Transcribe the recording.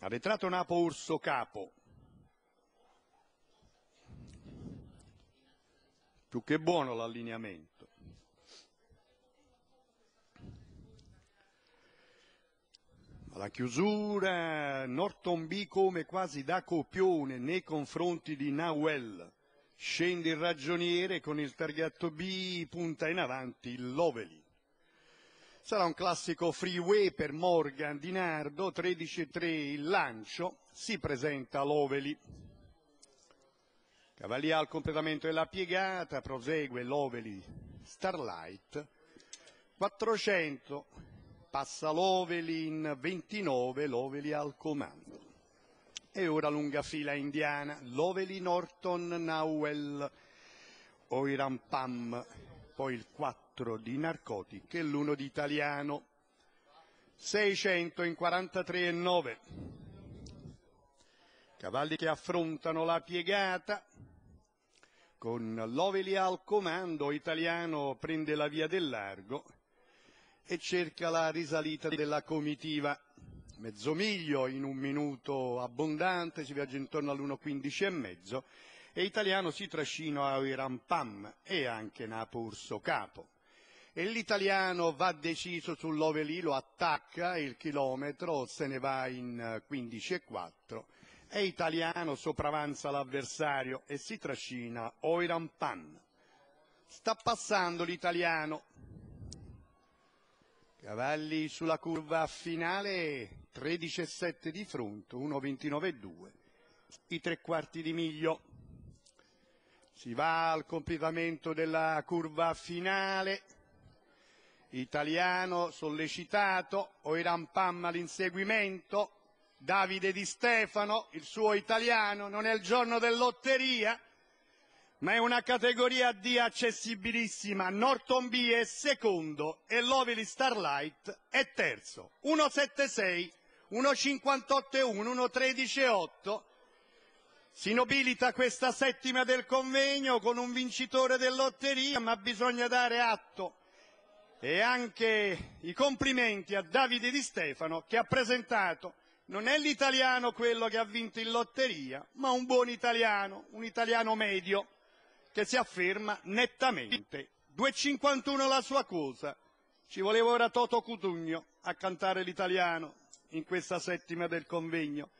arretrato Napo Urso Capo, più che buono l'allineamento. la chiusura, Norton B come quasi da copione nei confronti di Nahuel, scende il ragioniere con il targatto B, punta in avanti Loveli. Sarà un classico freeway per Morgan di Nardo, 13-3 il lancio, si presenta Loveli. Cavalier al completamento della piegata, prosegue Loveli Starlight, 400, passa Loveli in 29, Loveli al comando. E ora lunga fila indiana, Loveli Norton Nowell, Oirampam poi il 4 di narcotiche e l'1 di italiano. 600 in 43 e 9. Cavalli che affrontano la piegata con Lovely al comando, italiano prende la via del largo e cerca la risalita della comitiva. Mezzo miglio in un minuto abbondante, si viaggia intorno all'1.15 e mezzo e italiano si trascina a Oirampam e anche Napo-Urso Capo. E l'italiano va deciso sull'ove lì, lo attacca il chilometro, se ne va in 15 eh, e 4, e italiano sopravanza l'avversario e si trascina Oirampam. Sta passando l'italiano. Cavalli sulla curva finale, 13 e 7 di fronte, e 2, I tre quarti di miglio si va al completamento della curva finale, Italiano sollecitato, Oiran Pamma l'inseguimento, Davide Di Stefano, il suo italiano, non è il giorno lotteria ma è una categoria D accessibilissima. Norton B è secondo e Lovely Starlight è terzo. 1,76, 1,58,1, 8 si nobilita questa settima del convegno con un vincitore della lotteria, ma bisogna dare atto e anche i complimenti a Davide Di Stefano che ha presentato non è l'italiano quello che ha vinto in lotteria, ma un buon italiano, un italiano medio che si afferma nettamente. 2,51 la sua cosa. Ci voleva ora Toto Cutugno a cantare l'italiano in questa settima del convegno.